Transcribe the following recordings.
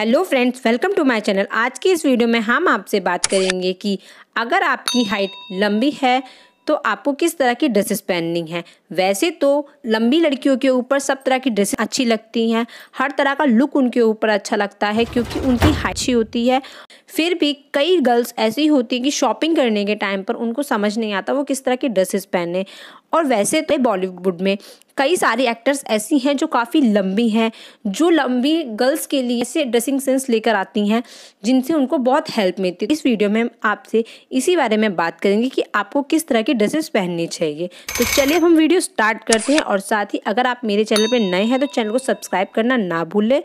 hello friends welcome to my channel आज की इस वीडियो में हम आपसे बात करेंगे कि अगर आपकी हाइट लंबी है तो आपको किस तरह की ड्रेसेस पहननी है वैसे तो लंबी लड़कियों के ऊपर सब तरह की ड्रेसेस अच्छी लगती हैं हर तरह का लुक उनके ऊपर अच्छा लगता है क्योंकि उनकी हाइट अच्छी होती है फिर भी कई गर्ल्स ऐसी होती हैं कि शॉपिंग करने के टाइम पर उनको समझ नहीं आता वो किस तरह की ड्रेसेस पहने और वैसे तो बॉलीवुड में कई सारे एक्टर्स ऐसी हैं जो काफ़ी लंबी हैं जो लंबी गर्ल्स के लिए से ड्रेसिंग सेंस लेकर आती हैं जिनसे उनको बहुत हेल्प मिलती है इस वीडियो में हम आपसे इसी बारे में बात करेंगे कि आपको किस तरह के ड्रेसेस पहननी चाहिए तो चलिए हम वीडियो स्टार्ट करते हैं और साथ ही अगर आप मेरे चैनल पर नए हैं तो चैनल को सब्सक्राइब करना ना भूलें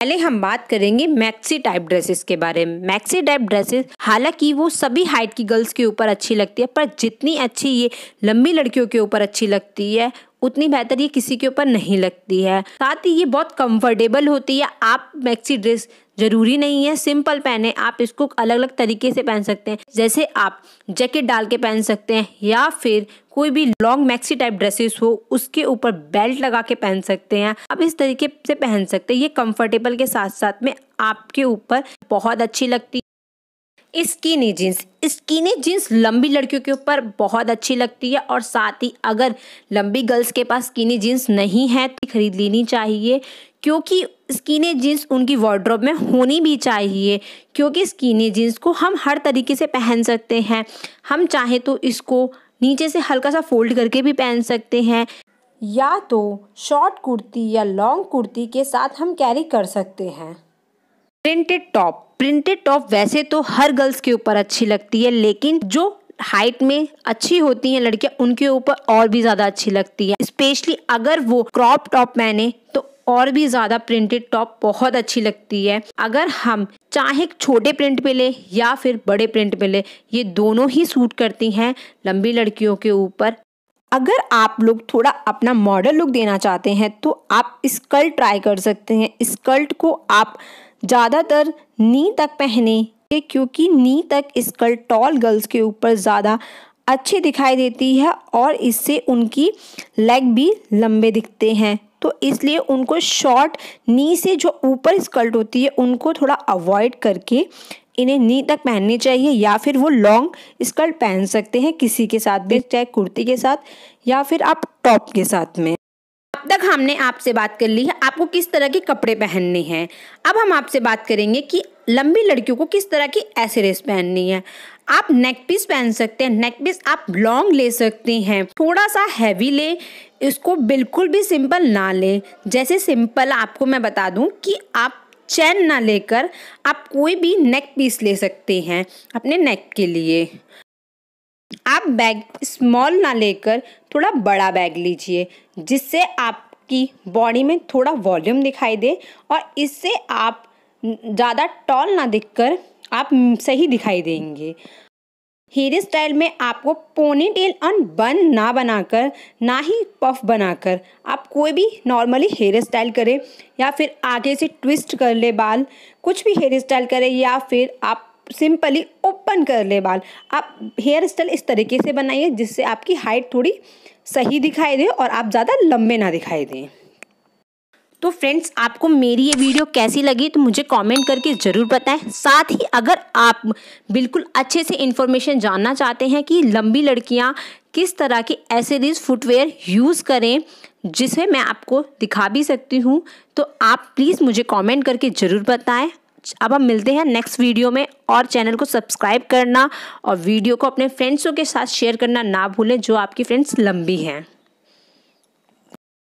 पहले हम बात करेंगे मैक्सी टाइप ड्रेसेस के बारे में मैक्सी टाइप ड्रेसेस हालांकि वो सभी हाइट की गर्ल्स के ऊपर अच्छी लगती है पर जितनी अच्छी ये लंबी लड़कियों के ऊपर अच्छी लगती है उतनी बेहतर ये किसी के ऊपर नहीं लगती है साथ ही ये बहुत कंफर्टेबल होती है आप मैक्सी ड्रेस ज़रूरी नहीं है सिंपल पहने आप इसको अलग अलग तरीके से पहन सकते हैं जैसे आप जैकेट डाल के पहन सकते हैं या फिर कोई भी लॉन्ग मैक्सी टाइप ड्रेसेस हो उसके ऊपर बेल्ट लगा के पहन सकते हैं आप इस तरीके से पहन सकते हैं ये कंफर्टेबल के साथ साथ में आपके ऊपर बहुत अच्छी लगती स्किनी जीन्स स्किनी जीन्स लंबी लड़कियों के ऊपर बहुत अच्छी लगती है और साथ ही अगर लंबी गर्ल्स के पास स्किनी जीन्स नहीं है तो खरीद लेनी चाहिए क्योंकि स्किनी जीन्स उनकी वार्ड्रोब में होनी भी चाहिए क्योंकि स्किनी जीन्स को हम हर तरीके से पहन सकते हैं हम चाहे तो इसको नीचे से हल्का सा फोल्ड करके भी पहन सकते हैं या तो शॉर्ट कुर्ती या लॉन्ग कुर्ती के साथ हम कैरी कर सकते हैं प्रिंटेड टॉप प्रिंटेड टॉप वैसे तो हर गर्ल्स के ऊपर अच्छी लगती है लेकिन जो हाइट में अच्छी होती हैं लड़कियां उनके ऊपर और भी ज़्यादा अच्छी लगती है स्पेशली अगर वो क्रॉप टॉप पहने तो और भी ज़्यादा प्रिंटेड टॉप बहुत अच्छी लगती है अगर हम चाहे छोटे प्रिंट पे ले या फिर बड़े प्रिंट पे ले ये दोनों ही सूट करती हैं लंबी लड़कियों के ऊपर अगर आप लोग थोड़ा अपना मॉडल लुक देना चाहते हैं तो आप स्कर्ट ट्राई कर सकते हैं स्कर्ट को आप ज़्यादातर नी तक पहने क्योंकि नी तक स्कर्ट टॉल गर्ल्स के ऊपर ज़्यादा अच्छी दिखाई देती है और इससे उनकी लेग भी लंबे दिखते हैं तो इसलिए उनको शॉर्ट नी से जो ऊपर स्कर्ट होती है उनको थोड़ा अवॉइड करके इन्हें नी तक पहननी चाहिए या फिर वो लॉन्ग स्कर्ट पहन सकते हैं किसी के साथ भी चाहे कुर्ती के साथ या फिर आप टॉप के साथ में अब तक हमने आपसे बात कर ली है आपको किस तरह के कपड़े पहनने हैं अब हम आपसे बात करेंगे कि लंबी लड़कियों को किस तरह की एसेरेस पहननी है आप नेक पीस पहन सकते हैं नेक पीस आप लॉन्ग ले सकते हैं थोड़ा सा हैवी ले इसको बिल्कुल भी सिंपल ना लें जैसे सिंपल आपको मैं बता दूं कि आप चैन ना लेकर आप कोई भी नेक पीस ले सकते हैं अपने नेक के लिए आप बैग स्मॉल ना लेकर थोड़ा बड़ा बैग लीजिए जिससे आपकी बॉडी में थोड़ा वॉल्यूम दिखाई दे और इससे आप ज़्यादा टॉल ना दिखकर आप सही दिखाई देंगे हेयर स्टाइल में आपको पोनी टेल और बन ना बनाकर ना ही पफ बनाकर आप कोई भी नॉर्मली हेयर स्टाइल करें या फिर आगे से ट्विस्ट कर ले बाल कुछ भी हेयर स्टाइल करें या फिर आप सिंपली ओपन कर ले बाल आप हेयर स्टाइल इस तरीके से बनाइए जिससे आपकी हाइट थोड़ी सही दिखाई दे और आप ज़्यादा लंबे ना दिखाई दें तो फ्रेंड्स आपको मेरी ये वीडियो कैसी लगी तो मुझे कमेंट करके ज़रूर बताएं साथ ही अगर आप बिल्कुल अच्छे से इन्फॉर्मेशन जानना चाहते हैं कि लंबी लड़कियां किस तरह की एसेरीज फुटवेयर यूज़ करें जिसे मैं आपको दिखा भी सकती हूँ तो आप प्लीज़ मुझे कमेंट करके ज़रूर बताएं अब हम मिलते हैं नेक्स्ट वीडियो में और चैनल को सब्सक्राइब करना और वीडियो को अपने फ्रेंड्सों के साथ शेयर करना ना भूलें जो आपकी फ्रेंड्स लंबी हैं